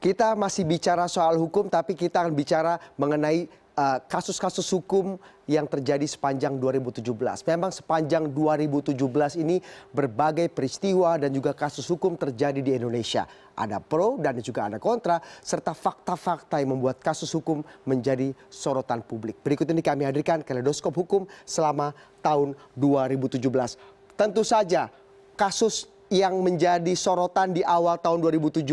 kita masih bicara soal hukum tapi kita akan bicara mengenai eh, kasus kasus hukum yang terjadi sepanjang 2017. Memang sepanjang 2017 ini berbagai peristiwa dan juga kasus hukum terjadi di Indonesia. Ada pro dan juga ada kontra serta fakta-fakta yang membuat kasus hukum menjadi sorotan publik. Berikut ini kami hadirkan kaleidoskop hukum selama tahun 2017. Tentu saja kasus yang menjadi sorotan di awal tahun 2017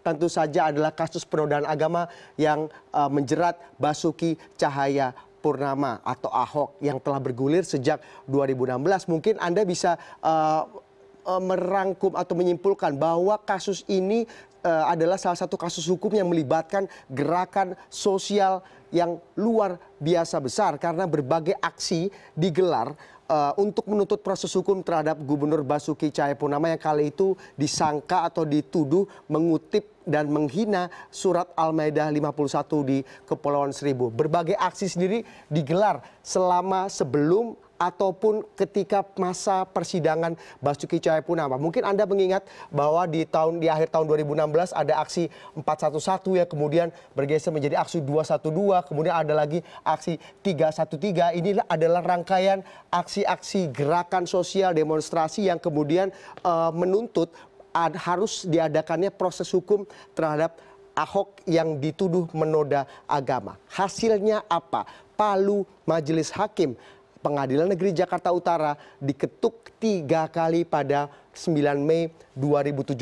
tentu saja adalah kasus penodaan agama yang eh, menjerat basuki cahaya purnama atau ahok yang telah bergulir sejak 2016 mungkin anda bisa eh, eh, merangkum atau menyimpulkan bahwa kasus ini adalah salah satu kasus hukum yang melibatkan gerakan sosial yang luar biasa besar karena berbagai aksi digelar Eh, untuk menuntut proses hukum terhadap Gubernur Basuki Cahayapurnama yang kali itu disangka atau dituduh mengutip dan menghina surat Al-Maidah 51 di Kepulauan Seribu. Berbagai aksi sendiri digelar selama sebelum ataupun ketika masa persidangan Basuki Cahayapurnama. Mungkin Anda mengingat bahwa di tahun di akhir tahun 2016 ada aksi 411 yang kemudian bergeser menjadi aksi 212, kemudian ada lagi aksi 313. Ini adalah rangkaian aksi-aksi gerakan sosial demonstrasi yang kemudian uh, menuntut ad, harus diadakannya proses hukum terhadap Ahok yang dituduh menoda agama. Hasilnya apa? Palu Majelis Hakim pengadilan negeri jakarta utara diketuk tiga kali pada 9 mei 2017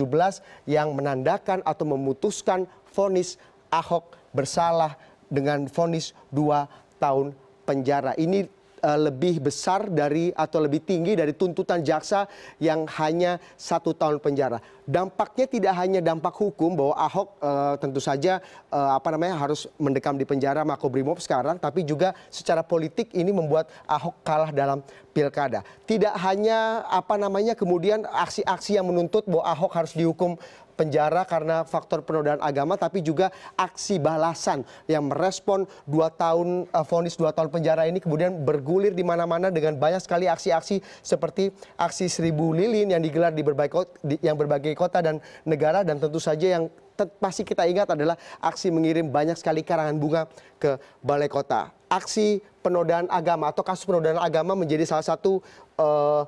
yang menandakan atau memutuskan vonis ahok bersalah dengan vonis dua tahun penjara ini eh, lebih besar dari atau lebih tinggi dari tuntutan jaksa yang hanya satu tahun penjara dampaknya tidak hanya dampak hukum bahwa Ahok eh, tentu saja eh, apa namanya harus mendekam di penjara Makobrimob sekarang, tapi juga secara politik ini membuat Ahok kalah dalam pilkada. Tidak hanya apa namanya kemudian aksi-aksi yang menuntut bahwa Ahok harus dihukum penjara karena faktor penodaan agama, tapi juga aksi balasan yang merespon dua tahun eh, vonis uh, dua tahun penjara ini kemudian bergulir di mana-mana dengan banyak sekali aksi-aksi seperti aksi seribu lilin yang digelar di berbagai di, yang berbagai kota dan negara dan tentu saja yang pasti kita ingat adalah aksi mengirim banyak sekali karangan bunga ke balai kota. Aksi penodaan agama atau kasus penodaan agama menjadi salah satu uh,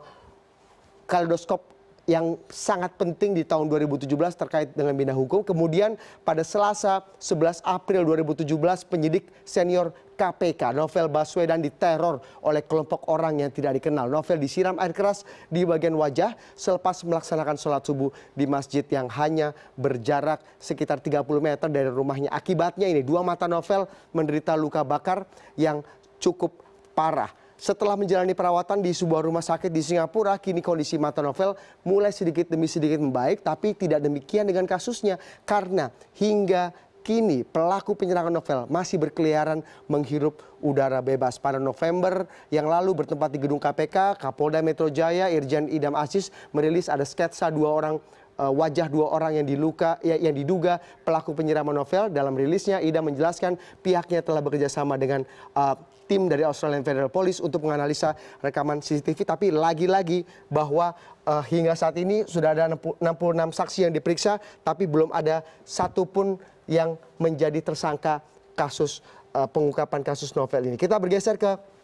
kaleidoskop yang sangat penting di tahun 2017 terkait dengan bina hukum. Kemudian pada Selasa 11 April 2017 penyidik senior KPK Novel Baswedan diteror oleh kelompok orang yang tidak dikenal. Novel disiram air keras di bagian wajah selepas melaksanakan sholat subuh di masjid yang hanya berjarak sekitar 30 meter dari rumahnya. Akibatnya ini dua mata Novel menderita luka bakar yang cukup parah setelah menjalani perawatan di sebuah rumah sakit di Singapura, kini kondisi mata novel mulai sedikit demi sedikit membaik, tapi tidak demikian dengan kasusnya karena hingga kini pelaku penyerangan novel masih berkeliaran menghirup udara bebas. Pada November yang lalu bertempat di gedung KPK, Kapolda Metro Jaya Irjen Idam Aziz merilis ada sketsa dua orang eh, wajah dua orang yang diluka ya, yang diduga pelaku penyiraman novel dalam rilisnya Ida menjelaskan pihaknya telah bekerjasama dengan uh, tim dari Australian Federal Police untuk menganalisa rekaman CCTV tapi lagi-lagi bahwa uh, hingga saat ini sudah ada 66 saksi yang diperiksa tapi belum ada satupun yang menjadi tersangka kasus uh, pengungkapan kasus novel ini. Kita bergeser ke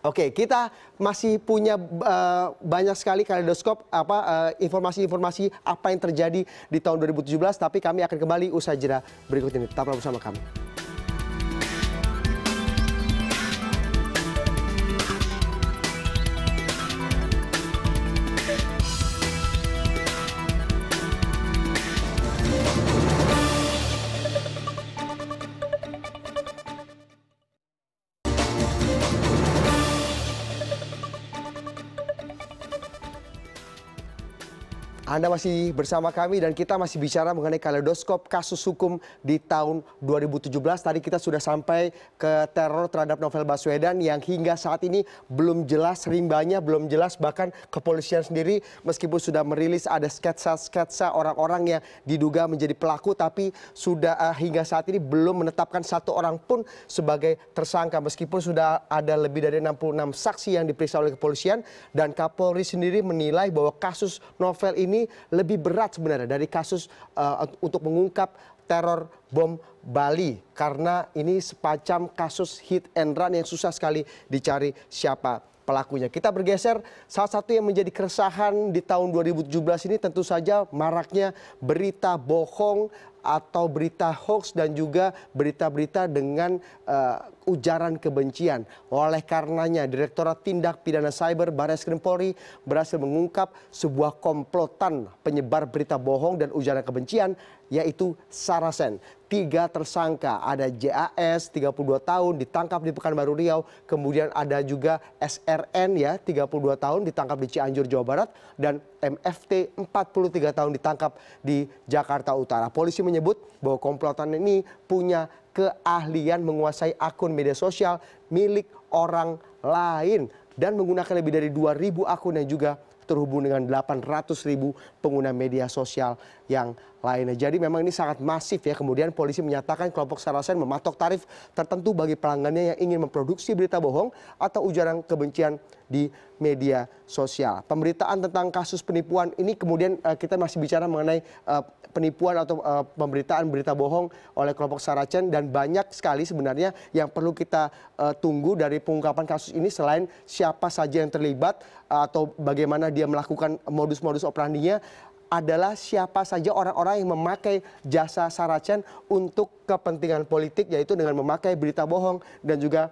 Oke, okay, kita masih punya uh, banyak sekali kaleidoskop apa informasi-informasi uh, informasi -informasi apa yang terjadi di tahun 2017 tapi kami akan kembali usai jeda berikut ini. Tetaplah bersama kami. Anda masih bersama kami dan kita masih bicara mengenai kaleidoskop kasus hukum di tahun 2017. Tadi kita sudah sampai ke teror terhadap Novel Baswedan yang hingga saat ini belum jelas rimbanya, belum jelas bahkan kepolisian sendiri meskipun sudah merilis ada sketsa-sketsa orang-orang yang diduga menjadi pelaku tapi sudah uh, hingga saat ini belum menetapkan satu orang pun sebagai tersangka meskipun sudah ada lebih dari 66 saksi yang diperiksa oleh kepolisian dan Kapolri sendiri menilai bahwa kasus Novel ini ini lebih berat sebenarnya dari kasus eh, untuk mengungkap teror bom Bali karena ini sepacam kasus hit and run yang susah sekali dicari siapa pelakunya. Kita bergeser salah satu yang menjadi keresahan di tahun 2017 ini tentu saja maraknya berita bohong atau berita hoax dan juga berita berita dengan eh, ujaran kebencian. Oleh karenanya, Direktorat Tindak Pidana Cyber Baris Krim Polri berhasil mengungkap sebuah komplotan penyebar berita bohong dan ujaran kebencian yaitu Sarasen. Tiga tersangka, ada JAS tiga puluh dua tahun ditangkap di Pekanbaru Riau, kemudian ada juga SRN ya dua tahun ditangkap di Cianjur Jawa Barat dan MFT empat puluh tiga tahun ditangkap di Jakarta Utara. Polisi menyebut bahwa komplotan ini punya keahlian menguasai akun media sosial milik orang lain dan menggunakan lebih dari 2.000 akun yang juga terhubung dengan 800.000 pengguna media sosial yang lainnya. Jadi memang ini sangat masif ya. Kemudian polisi menyatakan kelompok Sarasen mematok tarif tertentu bagi pelanggannya yang ingin memproduksi berita bohong atau ujaran kebencian di media sosial. Pemberitaan tentang kasus penipuan ini kemudian uh, kita masih bicara mengenai uh, penipuan atau uh, pemberitaan berita bohong oleh kelompok Saracen dan banyak sekali sebenarnya yang perlu kita uh, tunggu dari pengungkapan kasus ini selain siapa saja yang terlibat uh, atau bagaimana dia melakukan modus-modus operandinya adalah siapa saja orang-orang yang memakai jasa Saracen untuk kepentingan politik yaitu dengan memakai berita bohong dan juga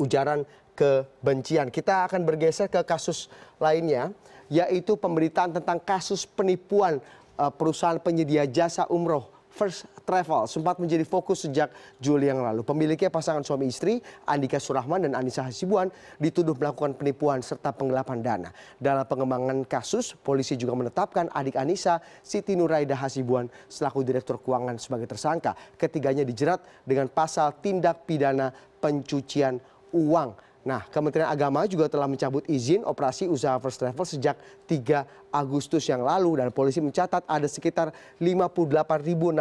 ujaran kebencian. Kita akan bergeser ke kasus lainnya yaitu pemberitaan tentang kasus penipuan eh, perusahaan penyedia jasa umroh First Travel sempat menjadi fokus sejak Juli yang lalu. Pemiliknya pasangan suami istri Andika Surahman dan Anissa Hasibuan dituduh melakukan penipuan serta penggelapan dana. Dalam pengembangan kasus, polisi juga menetapkan adik Anissa Siti Nuraida Hasibuan selaku Direktur Keuangan sebagai tersangka. Ketiganya dijerat dengan pasal tindak pidana pencucian uang. Nah, Kementerian Agama juga telah mencabut izin operasi usaha first travel sejak 3 Agustus yang lalu dan polisi mencatat ada sekitar 58.682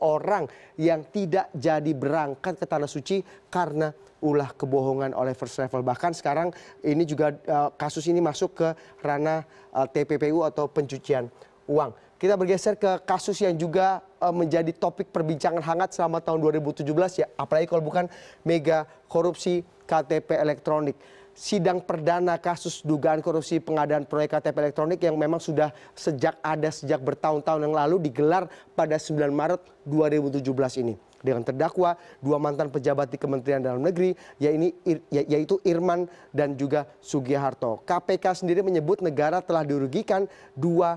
orang yang tidak jadi berangkat ke tanah suci karena ulah kebohongan oleh first travel. Bahkan sekarang ini juga eh, kasus ini masuk ke ranah eh, TPPU atau pencucian uang kita bergeser ke kasus yang juga eh, menjadi topik perbincangan hangat selama tahun 2017 ribu tujuh belas ya apalagi kalau bukan mega korupsi ktp elektronik sidang perdana kasus dugaan korupsi pengadaan proyek ktp elektronik yang memang sudah sejak ada sejak bertahun-tahun yang lalu digelar pada 9 Maret 2017 ini dengan terdakwa dua mantan pejabat di Kementerian Dalam Negeri yaitu ya, Irman dan juga Sugiharto. KPK sendiri menyebut negara telah dirugikan dua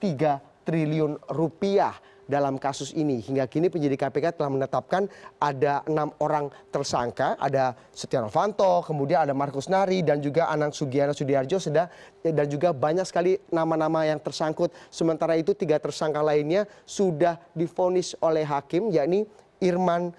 tiga triliun rupiah dalam kasus ini. Hingga kini penyidik KPK telah menetapkan ada enam orang tersangka, ada Setia Novanto, kemudian ada Markus Nari dan juga Anang Sugiana Sudiarjo sedang dan juga banyak sekali nama-nama yang tersangkut. Sementara itu tiga tersangka lainnya sudah difonis oleh hakim yakni Irman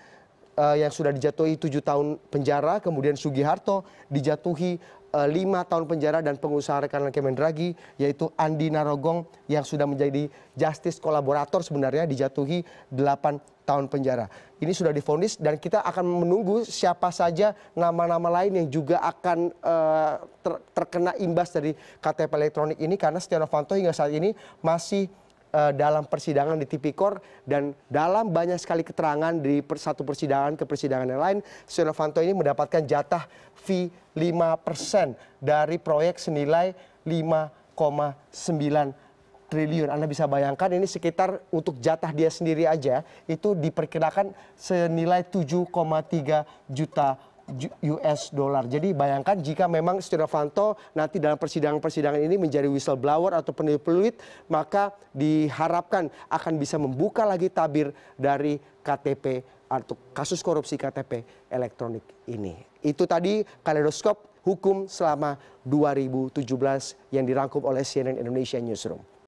eh, yang sudah dijatuhi tujuh tahun penjara, kemudian Sugiharto dijatuhi Eh, lima tahun penjara dan pengusaha rekanan Kemendragi yaitu Andi Narogong yang sudah menjadi justice kolaborator sebenarnya dijatuhi delapan tahun penjara. Ini sudah difonis dan kita akan menunggu siapa saja nama-nama lain yang juga akan uh, ter terkena imbas dari KTP elektronik ini karena Setia Novanto hingga saat ini masih Eh, dalam persidangan di tipikor dan dalam banyak sekali keterangan dari satu persidangan ke persidangan yang lain setia novanto ini mendapatkan jatah fee 5% dari proyek senilai 5,9 triliun. Anda bisa bayangkan ini sekitar untuk jatah dia sendiri aja itu diperkirakan senilai 7,3 juta US dollar. Jadi bayangkan jika memang Setia Novanto nanti dalam persidangan-persidangan ini menjadi whistleblower atau penipu peluit, maka diharapkan akan bisa membuka lagi tabir dari KTP atau kasus korupsi KTP elektronik ini. Itu tadi kaleidoskop hukum selama 2017 yang dirangkum oleh CNN Indonesia Newsroom.